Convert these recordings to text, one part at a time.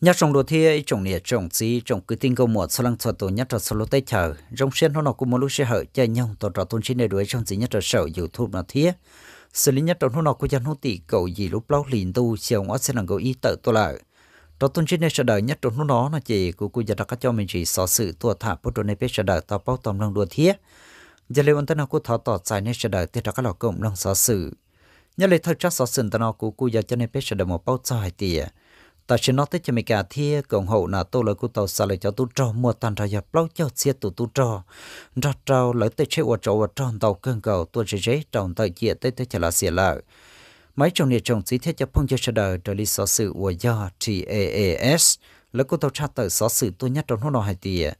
nhất trồng đồ thi trồng nè trồng gì, trồng cứ tin câu một sau lăng thuật tổ nhất cho solo tay chờ trong xuyên nó cũng một lúc sẽ hợi chơi nhau tổ trò tôn xin này đuổi trong gì nhất cho sở youtube nó thi xử lý nhất trong nó cũng dân hút tỷ cầu gì lúc lâu liền tu chiều ngõ sẽ là cầu ý tự tôi lại trò tôn xin này sẽ đợi nhất trong nó nó chỉ của cô giờ đã cho mình chỉ sở sự tua thả bút đồ này biết sẽ đợi tao bao tầm lăng đồ thi giờ lấy vấn tên nào cũng thọ tỏ trái này sẽ đợi thì ra các lọ cộng lăng sở sự nhất lấy thật chắc sở sự tao nào của cô giờ cho nên biết sẽ đợi một bao trái tiền ta sẽ nói tới cho mình cả thi cộng hậu là tôi lời của tàu xa lời cho tu trò mua tàn ra giờ lâu cho xe tụ tu trò ra trò lời tới chế ở chỗ ở trong tàu cơn cầu tôi sẽ chế trong tàu chia tới tới chả là xe lợi mấy trong này trong chỉ thế cho phong cho sẽ đời trở lý sở sự của do TAAS lời của tàu tra tới sở sự tôi nhắc trong nó nói hai tìa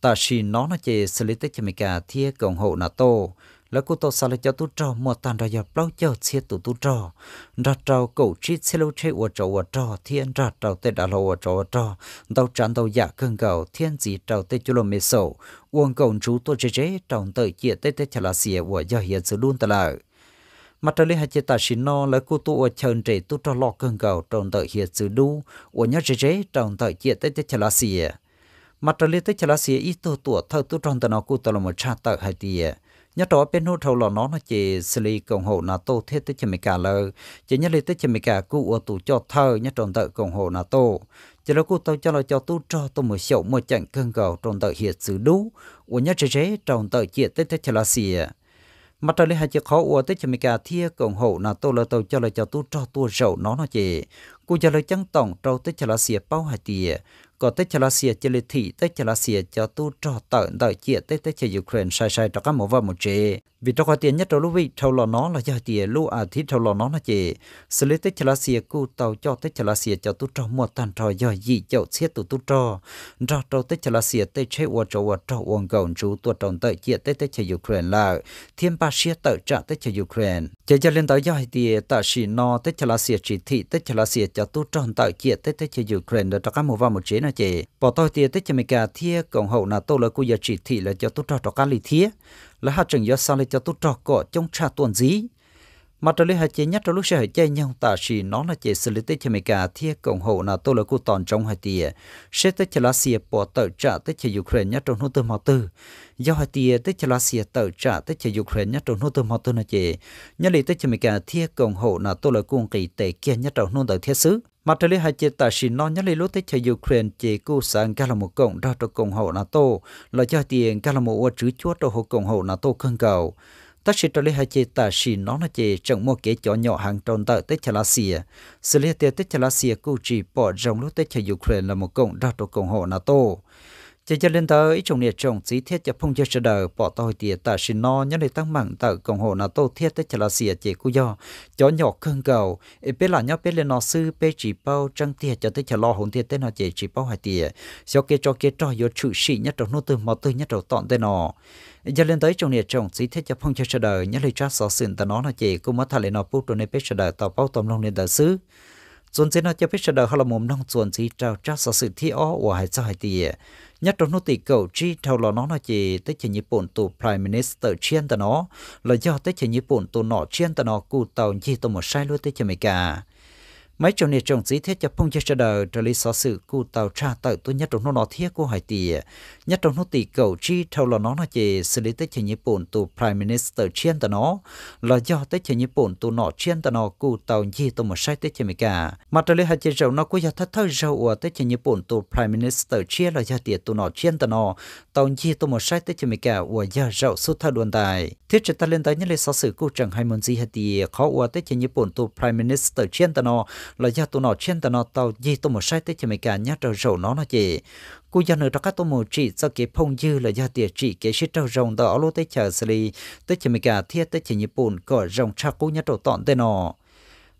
ta chỉ nói nó chế xử lý tới cho mình cả thi cộng hậu là tôi แล้วกูตัวสารจะตุจอมอตันเราอย่าเปล่าเจ้าเชียตุตุจอรัดเราเก่าชีเชลูเชอวจอวจอเทียนรัดเราเตดาลวจอวจอดาวจันดาวยากเกินเก่าเทียนจีเราเตจุลเมโซอวงเก่าจูตัวเจเจตองเตยเจียเตเตฉลาเสียวอย่าเหียนสุดุนตะลา mặt trời hạt chế ta xin nó là cô tu ở chân trẻ tu cho lọ cơn cầu trong tờ hiệt sự đu ở nhớ chế chế trong tờ chế tết tết chả lá xìa mặt trời tết chả lá xìa ít tu tu thâu tu trong tờ nó cô tu là một cha tờ hạt tiền nhất đó bên hồ thầu lò nó nó chỉ xử lý cộng hộ là tô thiết tới chấm cả lờ chỉ nhất lý tới chấm cả cụ ở tù cho thơ nhất tròn tự cộng hộ NATO chỉ là cụ tao cho là cho tu cho tôi một sậu một trận cơn cầu tròn tự hiện sự đủ của nhất chế chế tròn tự chỉ tới tới chả là xìa mà trời hai chiếc khó ua tới chấm cả thia cộng hộ NATO là tàu cho là cho tu cho tu rậu nó nó chỉ cụ cho là chẳng tổng trâu tới chả là xìa bao hai tìa có tới cho là xìa cho lệ thị tới cho là xìa cho tu trò tận đợi chia tới tới cho Ukraine sai sai cho các mẫu vào một chế vì trong quá tiền nhất trong lúc vị thâu lò nó là giờ tiền lúc à thì thâu lò nó là chỉ xử lý tết chả xìa cụ tàu cho tết chả xìa cho tu trò mua tàn trò giờ gì cho xìa tu tu trò trò trò tết chả xìa tết chế uo trò uo trò uo gồng chú tu trồng tệ chia tết tết chả ukraine là thiên ba xìa tệ trả tết chả ukraine chỉ cho lên tới giờ tiền tạ xì no tết chả xìa chỉ thị tết chả xìa cho tu trồng tệ chia tết tết chả ukraine được các mùa vào một chế là chỉ bỏ tôi tiền tết chả mỹ cả thiên cộng hậu là tôi là cụ giờ chỉ thị là cho tu trò trò cá lý thiên là hạt trứng do sang lên cho tôi trọ cọ trong trà tuần dí mà tôi lấy hạt chế nhất trong lúc sẽ hạt chế nhau ta sĩ nó là chế xử lý tới cho mấy cả thiết cộng hộ là tôi là cô toàn trong hạt tìa sẽ tới cho lá xìa bỏ tờ trả tới cho Ukraine nhất trong nút tư mò tư do hạt tìa tới cho lá xìa tờ trả tới cho Ukraine nhất trong nút tư mò tư là chế nhớ lý tới cho mấy cả thiết cộng hộ là tôi là cô kỳ tệ kia nhất trong nút tờ thiết xứ mà trở lại hai chế tài xin nó nhắc lại lúc tới cho Ukraine chế cứu sáng cả là một cộng ra cho cộng hộ NATO là cho tiền cả là một ô chữ chúa cho hộ cộng hộ NATO khăn cầu tất sẽ trở lại hai chế tài xin nó là chế trong một kế cho nhỏ hàng tròn tờ tới cho lá xìa xử lý tiền tới cho lá xìa chỉ bỏ trong lúc tới cho Ukraine là một cộng ra cho cộng hộ NATO chỉ cho lên tới ít trồng nhiệt trồng chỉ thiết cho phong cho sơ đời bỏ tôi hồi tiệt tại xin no nhớ để tăng mạng tại cộng hồ nào tô thiết tới chả là xìa chỉ cú do chó nhỏ cơn cầu ít biết là nhớ biết lên nó sư biết chỉ bao trăng tiền cho tới chả lo hồn tiệt tới nó chỉ chỉ bao hồi tiền sau kia cho kia cho vô trụ sĩ nhất trong nút từ mò từ nhất trong tọn tới nó giờ lên tới trồng nhiệt trồng trí thiết cho phong cho sơ đời nhớ lấy trát sọ sừng ta nó là chỉ cũng mất thà lên nó phút rồi nên biết sẻ đời tao bao tâm lòng lên đời xứ chuẩn chế nó cho biết sẻ đời họ là mồm nông chuẩn chỉ trao trát sọ sự thi ó của hải sao hải tiệt nhất trong nút tỷ cầu chi theo là nó là chỉ tới chỉ nhật bổn tù prime minister chiên ta nó là do tới chỉ nhật bổn tù nọ chiên ta nó cụ tàu gì tàu một sai luôn tới chỉ mấy cả mấy chỗ này trồng dĩ thế cho phong cho đờ trở lý xó sự cụ tàu tra tự tôi nhất trong nó nó thiết của hải tỷ nhất trong nó tỷ cầu chi theo là nó nó chỉ xử lý tới chế nhật bổn tù prime minister chiên tờ nó là do tới chế nhật bổn tù nọ chiên tờ nó cụ tàu gì tôi một sai tới chế mấy cả mà trở lý hải chế rầu nó cũng do thất thơ rầu ở tới chế nhật bản tù prime minister chia là do tiền tù nọ chiên tờ nó tàu gì tôi một sai tới chế mấy cả của do rầu suốt thơ đồn tài thiết chế ta lên tới những lý xó sự cụ chẳng hai môn gì hải tỷ khó ở tới chế nhật bổn tù prime minister chiên tờ nó là do tụi nó trên tàu nó tàu gì tụi một sai tới cho mấy cả nhát trâu rầu nó nó gì cú do nữa đó các tụi một chị cho cái phong dư là do tiền chị cái shit trâu rồng đó lô tới chờ xử lý tới cho mấy cả thiết tới chỉ nhịp bùn cỏ rồng cha cú nhát trâu tọn tên nó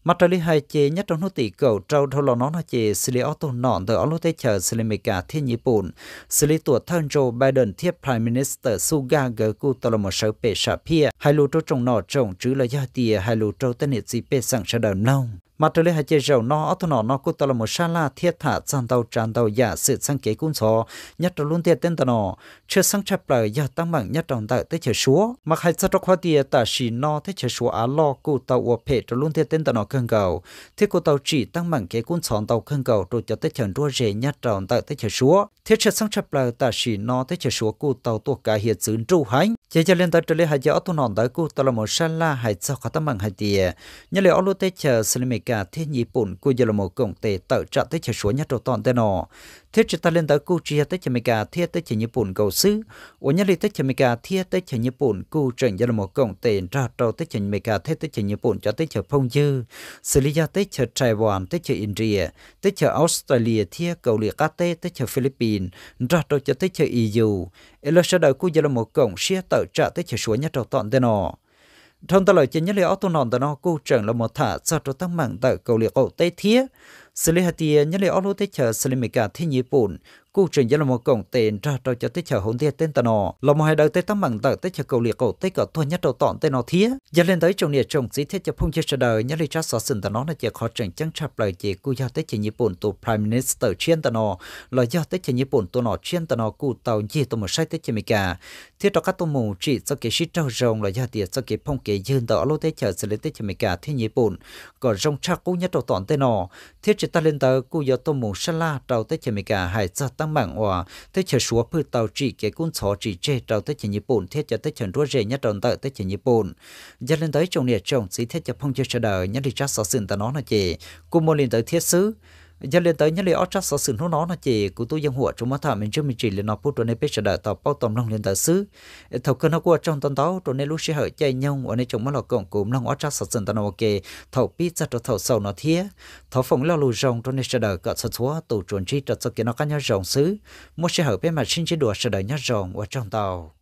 mặt trời hai chế nhất trong nút tỷ cầu trâu thâu lò nó nó chế xử lý ô tô nọn từ ô lô tê chờ xử lý mỹ cả thiên nhị bùn xử lý tuột thân Joe Biden thiết Prime Minister Suga gờ cụ tàu lò một sở bệ sạp hìa hai lô trâu trồng nọ trồng chứ là gia tìa hai lô trâu tên hệ gì bệ sẵn sở đờn nông mà trở lại hai chế rầu nó ở thôn nó tao là một sa thiết thả tràn tàu tràn tàu giả sự sang kế cũng so nhất là luôn tiền tên nó chưa sang chập lại giờ tăng bằng nhất trọng tại tới chờ xuống mà hai sao trong khoa tiền ta chỉ nó tới chờ xuống á lo cụ tàu ở phe trở luôn tiền tên nó cần cầu thế cụ tàu chỉ tăng bằng kế cũng so tàu cần cầu rồi cho tới chờ đua rề nhất trọng tại tới chờ xuống thế chưa sang chập lại ta chỉ nó tới chờ xuống cụ tàu tuột cả hiện dưỡng trụ hành chỉ cho lên tới trở lại hai giờ ở thôn nó tới cụ tàu là một sa la hai sao khát tăng bằng hai tiền nhớ là ở luôn tới chờ xin cả thế nhị bổn của giờ là một công tệ tự trợ tới chờ số nhất đầu toàn tên nó thế chỉ ta lên tới cô chia tới chờ mấy cả thế tới chờ nhị bổn cầu sư của nhất đi tới chờ mấy cả thế tới chờ nhị bổn cô trưởng giờ là một công tệ ra đầu tới chờ mấy cả thế tới chờ nhị bổn cho tới chờ phong dư xử lý ra tới chờ Đài Loan tới chờ India tới chờ Australia thế cầu liệt cá tê tới chờ Philippines ra đầu cho tới chờ EU, elo sẽ đợi cô giờ là một công xe tự trợ tới chờ số nhất đầu toàn tên nó trong tờ lời trên nhất liệu ô tô đó nó cô trưởng là một thả cho trong tăng mạng tại cầu liệu cầu tây thiết xử lý hạt tiền nhất liệu ô lô tây chờ xử lý mấy cả thiên nhị bùn cụ trình dân là một cổng tiền ra trò cho tới chờ hồn thiệt tên tà nọ là một hai đầu tới tấm bằng tờ tới chờ cầu liệt cổ tới cỡ thua nhất đầu tọn tên nó thía giờ lên tới trong nhà trong sĩ thiết cho phong chia sẻ đời nhớ lý cho sở sinh tà nó là chờ khó trình chẳng chập lời chỉ cụ do tới chỉ nhật bản tổ prime minister chuyên tà nọ là do tới chỉ nhật bản tổ nọ chuyên tà nọ cụ tàu gì tổ một sai tới chỉ mì cả thiết cho các tổ mù chỉ cho cái sĩ trâu rồng là do tiệt cho cái phong kế dương tờ lô tới chờ xử lý tới chỉ mì cả thiết nhật bản còn rong chắc cụ nhất đầu tọn tên nọ thiết chỉ ta lên tờ cụ do tổ mù sa la đầu tới chỉ mì cả hải cho tăng mạng hòa tới chờ xuống phơi tàu chỉ cái cuốn chó chỉ chê đầu tới chờ nhật bản thiết cho tới chờ rúa rề nhất đầu tới tới chờ nhật bản giờ lên tới trong nè trong sĩ thiết cho phong chơi chờ đợi nhất đi chắc sáu sinh ta nó là gì cùng một lên tới thiết xứ giờ liên tới nhất là ót chắc sở sử nó là chỉ của tôi dân hùa trong mắt thả mình chưa mình chỉ là nó phút rồi nên biết sẽ đợi tàu bao tầm long liên tới xứ thầu cơn nó qua trong tuần đó rồi nên lúc sẽ hở chạy nhau ở nơi trong mắt là cổng cúm long ót chắc sở sử tao nó ok thầu biết ra cho thầu sầu nó thiế thầu phòng lao lùi rồng rồi nên sẽ đợi cỡ sạch xóa tổ chuẩn chi cho cho kia nó cá nhau rồng xứ một sẽ hở bên mà xin chế đùa sẽ đợi nhau rồng ở trong tàu